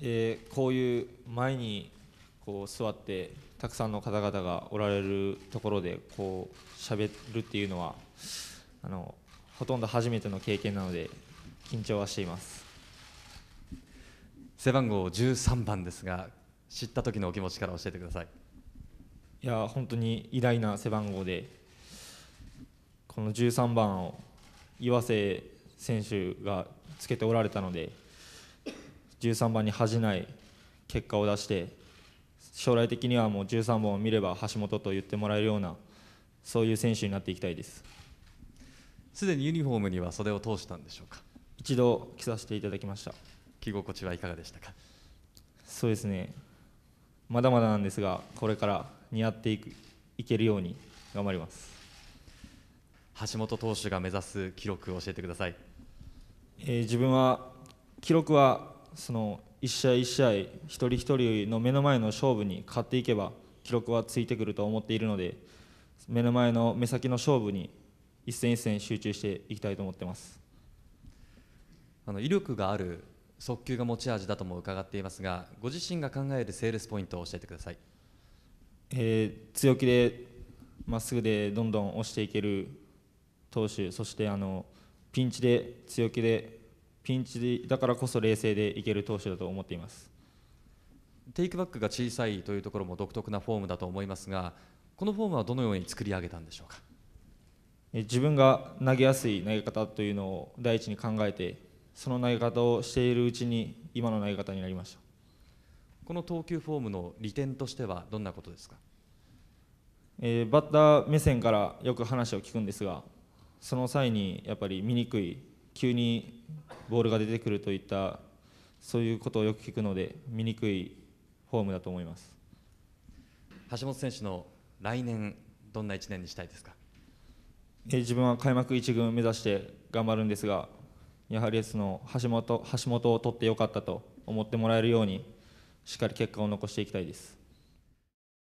えー、こういう前にこう座ってたくさんの方々がおられるところでこう喋るっていうのはあのほとんど初めての経験なので緊張はしています背番号13番ですが知った時のお気持ちから教えてくださいいや本当に偉大な背番号でこの13番を岩瀬選手がつけておられたので13番に恥じない結果を出して将来的にはもう13本を見れば橋本と言ってもらえるようなそういう選手になっていきたいですすでにユニフォームには袖を通したんでしょうか一度着させていただきました着心地はいかがでしたかそうですねまだまだなんですがこれから似合っていくいけるように頑張ります橋本投手が目指す記録を教えてください、えー、自分は記録はその一試合一試合一人一人の目の前の勝負に勝っていけば記録はついてくると思っているので目の前の目先の勝負に一戦一戦集中していきたいと思ってますあの威力がある速球が持ち味だとも伺っていますがご自身が考えるセールスポイントを教えてください、えー、強気でまっすぐでどんどん押していける投手そしてあのピンチで強気でピンチでだからこそ冷静でいける投手だと思っていますテイクバックが小さいというところも独特なフォームだと思いますがこのフォームはどのように作り上げたんでしょうか自分が投げやすい投げ方というのを第一に考えてその投げ方をしているうちに今の投げ方になりましたこの投球フォームの利点としてはどんなことですか、えー、バッター目線からよく話を聞くんですがその際にやっぱり見にくい急にボールが出てくるといったそういうことをよく聞くので見にくいフォームだと思います橋本選手の来年どんな1年にしたいですか自分は開幕1軍を目指して頑張るんですがやはりその橋本橋本を取ってよかったと思ってもらえるようにしっかり結果を残していきたいです。